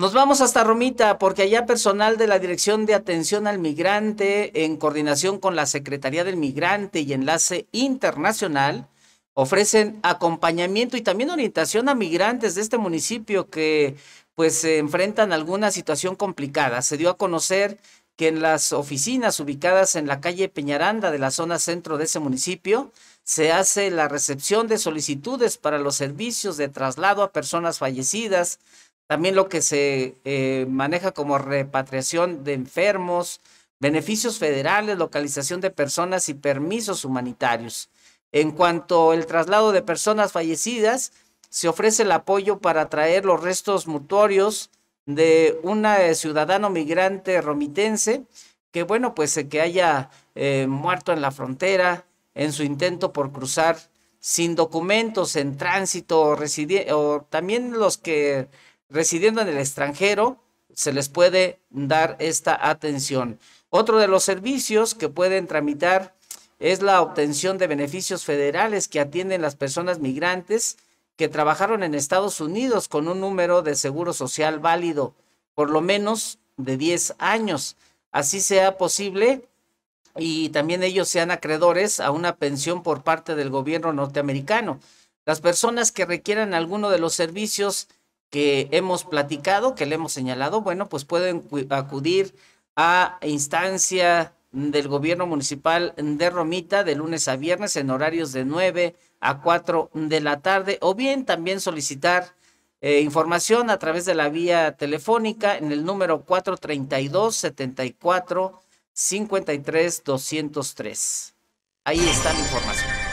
Nos vamos hasta Romita porque allá personal de la Dirección de Atención al Migrante, en coordinación con la Secretaría del Migrante y Enlace Internacional, ofrecen acompañamiento y también orientación a migrantes de este municipio que pues se enfrentan a alguna situación complicada. Se dio a conocer que en las oficinas ubicadas en la calle Peñaranda de la zona centro de ese municipio se hace la recepción de solicitudes para los servicios de traslado a personas fallecidas también lo que se eh, maneja como repatriación de enfermos, beneficios federales, localización de personas y permisos humanitarios. En cuanto al traslado de personas fallecidas, se ofrece el apoyo para traer los restos mutuarios de un eh, ciudadano migrante romitense que, bueno, pues eh, que haya muerto en la frontera en su intento por cruzar sin documentos, en tránsito, o, o también los que residiendo en el extranjero, se les puede dar esta atención. Otro de los servicios que pueden tramitar es la obtención de beneficios federales que atienden las personas migrantes que trabajaron en Estados Unidos con un número de seguro social válido por lo menos de 10 años. Así sea posible y también ellos sean acreedores a una pensión por parte del gobierno norteamericano. Las personas que requieran alguno de los servicios que hemos platicado, que le hemos señalado, bueno, pues pueden acudir a instancia del gobierno municipal de Romita de lunes a viernes en horarios de 9 a 4 de la tarde o bien también solicitar eh, información a través de la vía telefónica en el número 432 74 53 203. Ahí está la información.